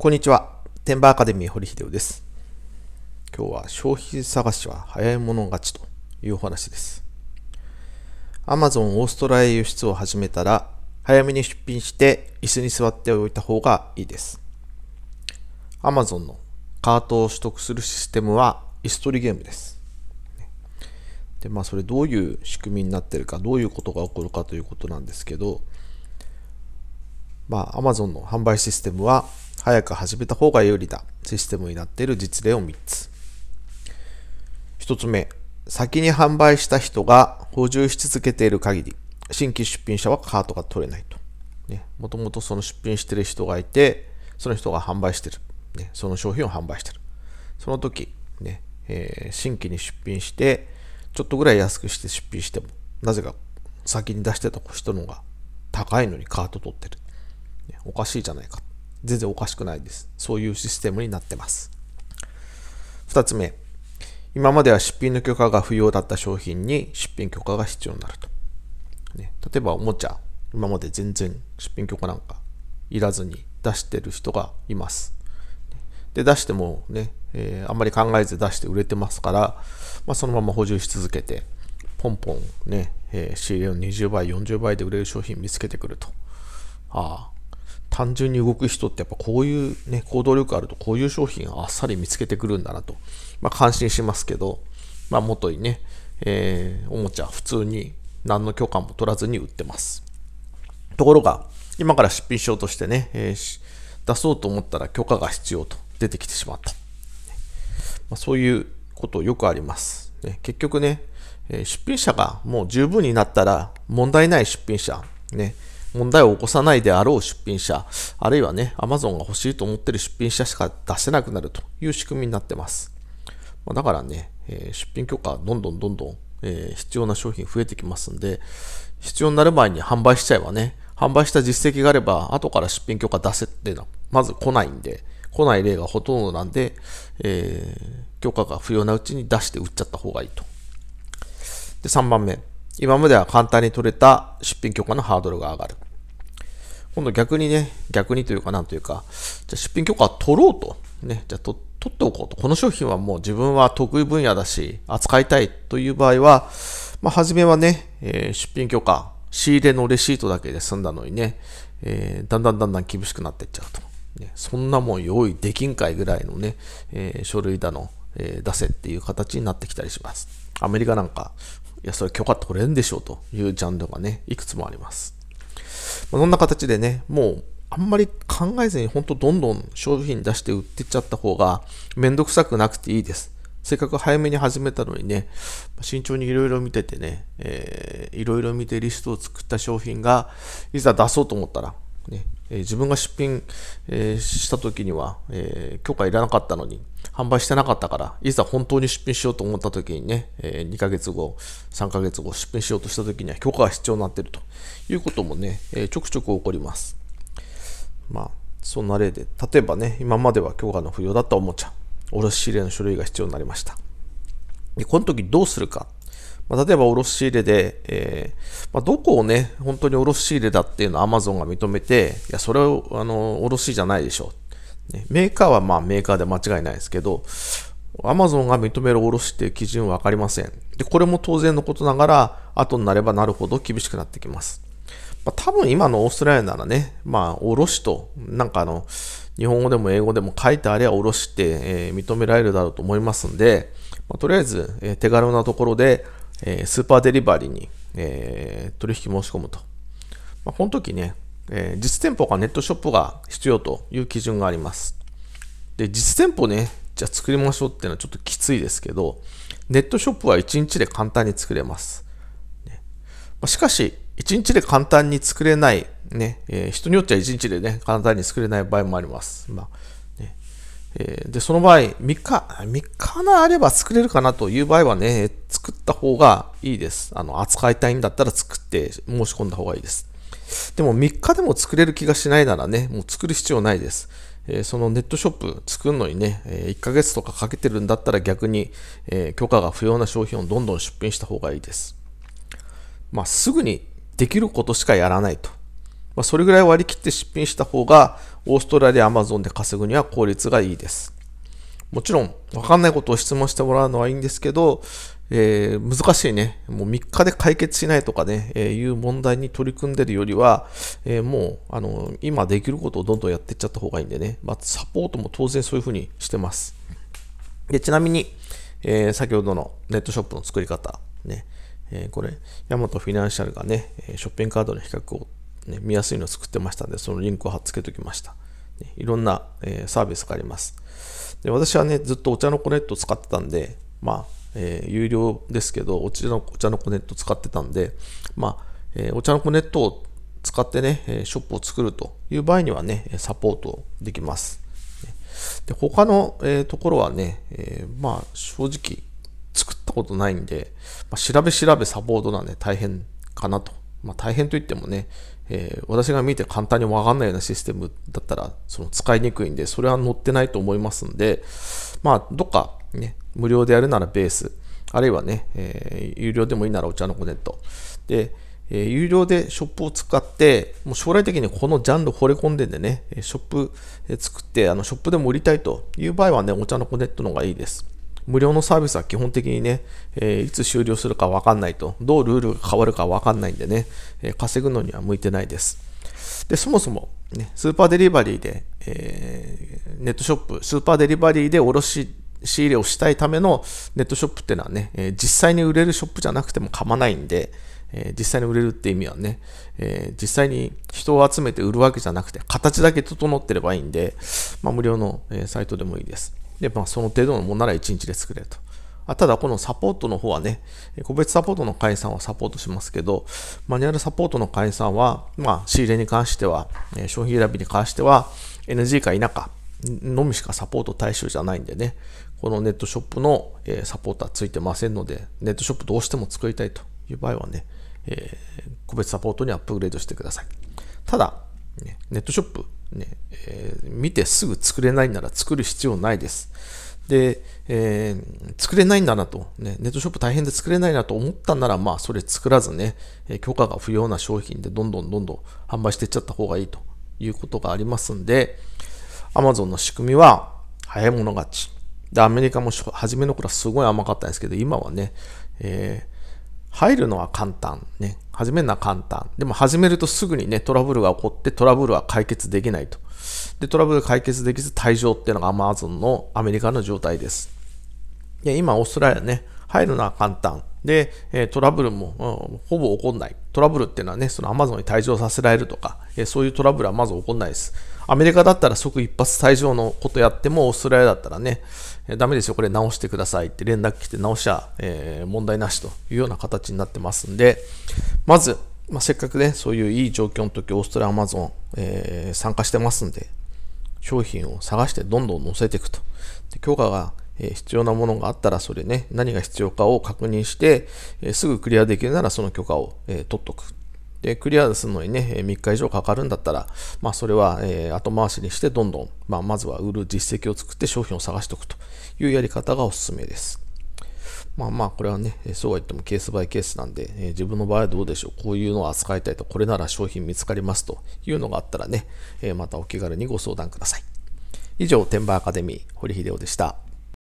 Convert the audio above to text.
こんにちは。テンバーアカデミー堀秀夫です。今日は消費探しは早い者勝ちというお話です。Amazon オーストラリア輸出を始めたら、早めに出品して椅子に座っておいた方がいいです。Amazon のカートを取得するシステムは椅子取りゲームです。で、まあそれどういう仕組みになってるか、どういうことが起こるかということなんですけど、まあ、Amazon の販売システムは早く始めた方が有利だシステムになっている実例を3つ。1つ目、先に販売した人が補充し続けている限り、新規出品者はカートが取れないと。ね、もともとその出品してる人がいて、その人が販売してる。ね、その商品を販売してる。その時、ね、えー、新規に出品して、ちょっとぐらい安くして出品しても、なぜか先に出してた人の方が高いのにカート取ってる。おかしいじゃないか。全然おかしくないです。そういうシステムになってます。2つ目、今までは出品の許可が不要だった商品に出品許可が必要になると。ね、例えばおもちゃ、今まで全然出品許可なんかいらずに出してる人がいます。で、出してもね、えー、あんまり考えず出して売れてますから、まあ、そのまま補充し続けて、ポンポンね、えー、仕入れを20倍、40倍で売れる商品見つけてくると。ああ、単純に動く人ってやっぱこういうね、行動力あるとこういう商品あっさり見つけてくるんだなと、まあ感心しますけど、まあ元にね、えー、おもちゃ普通に何の許可も取らずに売ってます。ところが、今から出品しようとしてね、えー、出そうと思ったら許可が必要と出てきてしまった。まあ、そういうことよくあります。ね、結局ね、えー、出品者がもう十分になったら問題ない出品者、ね、問題を起こさないであろう出品者、あるいはね、Amazon が欲しいと思ってる出品者しか出せなくなるという仕組みになってます。まだからね、え出品許可どんどんどんどん、え必要な商品増えてきますんで、必要になる前に販売しちゃえばね、販売した実績があれば、後から出品許可出せっていうのは、まず来ないんで、来ない例がほとんどなんで、えー、許可が不要なうちに出して売っちゃった方がいいと。で、3番目。今までは簡単に取れた出品許可のハードルが上がる。今度逆にね、逆にというかなんというか、じゃ出品許可取ろうと。ね、じゃあ取っておこうと。この商品はもう自分は得意分野だし、扱いたいという場合は、まあ、初めはね、えー、出品許可、仕入れのレシートだけで済んだのにね、えー、だんだんだんだん厳しくなっていっちゃうと。ね、そんなもん用意できんかいぐらいのね、えー、書類だの、えー、出せっていう形になってきたりします。アメリカなんか、いや、それ許可取れんでしょうというジャンルがね、いくつもあります。まあ、そんな形でね、もうあんまり考えずに本当どんどん商品出して売ってっちゃった方がめんどくさくなくていいです。せっかく早めに始めたのにね、慎重にいろいろ見ててね、いろいろ見てリストを作った商品がいざ出そうと思ったら、ね、え自分が出品、えした時には、え許可いらなかったのに、販売してなかったから、いざ本当に出品しようと思った時にね、え2ヶ月後、3ヶ月後、出品しようとした時には許可が必要になってるということもね、えちょくちょく起こります。まあ、そんな例で、例えばね、今までは許可の不要だったおもちゃ、卸し入れの書類が必要になりました。で、この時どうするか。まあ、例えば卸し入れで、えー、まあ、どこをね、本当に卸し入れだっていうのを Amazon が認めて、いや、それを、あの、卸しじゃないでしょう。メーカーはまあメーカーで間違いないですけど、アマゾンが認める卸って基準は分かりません。で、これも当然のことながら、後になればなるほど厳しくなってきます。まあ、多分今のオーストラリアならね、まあ、卸と、なんかあの、日本語でも英語でも書いてあれば卸って、えー、認められるだろうと思いますんで、まあ、とりあえず、えー、手軽なところで、えー、スーパーデリバリーに、え取引申し込むと。まこの時ね、えー、実店舗かネットショップが必要という基準があります。で、実店舗ね、じゃあ作りましょうっていうのはちょっときついですけど、ネットショップは1日で簡単に作れます。ね、しかし、1日で簡単に作れない、ね、えー、人によっては1日でね、簡単に作れない場合もあります。まあ、ね、で、その場合、3日、3日なあれば作れるかなという場合はね、作った方がいいです。あの、扱いたいんだったら作って申し込んだ方がいいです。でも3日でも作れる気がしないならね、もう作る必要ないです。えー、そのネットショップ作るのにね、えー、1ヶ月とかかけてるんだったら逆に、えー、許可が不要な商品をどんどん出品した方がいいです。まあ、すぐにできることしかやらないと。まあ、それぐらい割り切って出品した方が、オーストラリア、アマゾンで稼ぐには効率がいいです。もちろん、わかんないことを質問してもらうのはいいんですけど、えー、難しいね、もう3日で解決しないとかね、えー、いう問題に取り組んでるよりは、えー、もうあの今できることをどんどんやっていっちゃった方がいいんでね、まあ、サポートも当然そういうふうにしてます。でちなみに、え先ほどのネットショップの作り方、ねえこれ、ヤマトフィナンシャルがね、ショッピングカードの比較を、ね、見やすいのを作ってましたんで、そのリンクを貼っつけておきました。ね、いろんな、えサービスがあります。で私はね、ずっとお茶の子ネットを使ってたんで、まあ、えー、有料ですけど、お茶のお茶の子ネット使ってたんで、まあ、えー、お茶の子ネットを使ってね、ショップを作るという場合にはね、サポートできます。で他の、えー、ところはね、えー、まあ正直作ったことないんで、まあ、調べ調べサポートなんで大変かなと。まあ、大変といってもね、えー、私が見て簡単にわかんないようなシステムだったらその使いにくいんで、それは載ってないと思いますんで、まあどっかね、無料でやるならベース、あるいはね、えー、有料でもいいならお茶の子ネット。で、えー、有料でショップを使って、もう将来的にこのジャンル惚れ込んでんでね、ショップ作って、あのショップでも売りたいという場合はね、お茶の子ネットの方がいいです。無料のサービスは基本的にね、えー、いつ終了するかわかんないと、どうルールが変わるかわかんないんでね、えー、稼ぐのには向いてないです。で、そもそも、ね、スーパーデリバリーで、えー、ネットショップ、スーパーデリバリーで卸仕入れをしたいためのネットショップっていうのはね、えー、実際に売れるショップじゃなくても構わないんで、えー、実際に売れるって意味はね、えー、実際に人を集めて売るわけじゃなくて、形だけ整ってればいいんで、まあ、無料の、えサイトでもいいです。で、まあ、その程度のものなら1日で作れると。あただ、このサポートの方はね、個別サポートの解散はサポートしますけど、マニュアルサポートの解散は、まあ、仕入れに関しては、え商品選びに関しては、NG か否かのみしかサポート対象じゃないんでね、このネットショップの、えサポーターついてませんので、ネットショップどうしても作りたいという場合はね、えー、個別サポートにアップグレードしてください。ただ、ネットショップね、えー、見てすぐ作れないなら作る必要ないです。で、えー、作れないんだなと、ね、ネットショップ大変で作れないなと思ったなら、まあ、それ作らずね、え許可が不要な商品でどんどんどんどん販売していっちゃった方がいいということがありますんで、Amazon の仕組みは、早い者勝ち。で、アメリカも初めの頃はすごい甘かったんですけど、今はね、えー、入るのは簡単。ね。始めるのは簡単。でも始めるとすぐにね、トラブルが起こって、トラブルは解決できないと。で、トラブル解決できず退場っていうのが Amazon のアメリカの状態です。で、今、オーストラリアね、入るのは簡単。で、トラブルも、うん、ほぼ起こんない。トラブルっていうのはね、その Amazon に退場させられるとか、えそういうトラブルはまず起こらないです。アメリカだったら即一発退場のことやっても、オーストラリアだったらね、えー、ダメですよ、これ直してくださいって連絡来て直しちゃ、えー、問題なしというような形になってますんで、まず、まあ、せっかくね、そういういい状況の時、オーストラリア、アマゾン、えー、参加してますんで、商品を探してどんどん載せていくと。で、強化がえ必要なものがあったらそれね、何が必要かを確認して、えすぐクリアできるならその許可を、え取っとく。で、クリアするのにね、3日以上かかるんだったら、まあそれは、え後回しにしてどんどん、まあ、まずは売る実績を作って商品を探しておくというやり方がおすすめです。まあまあ、これはね、そうは言ってもケースバイケースなんで、え自分の場合はどうでしょう。こういうのを扱いたいと、これなら商品見つかりますというのがあったらね、えまたお気軽にご相談ください。以上、天板アカデミー、堀秀夫でした。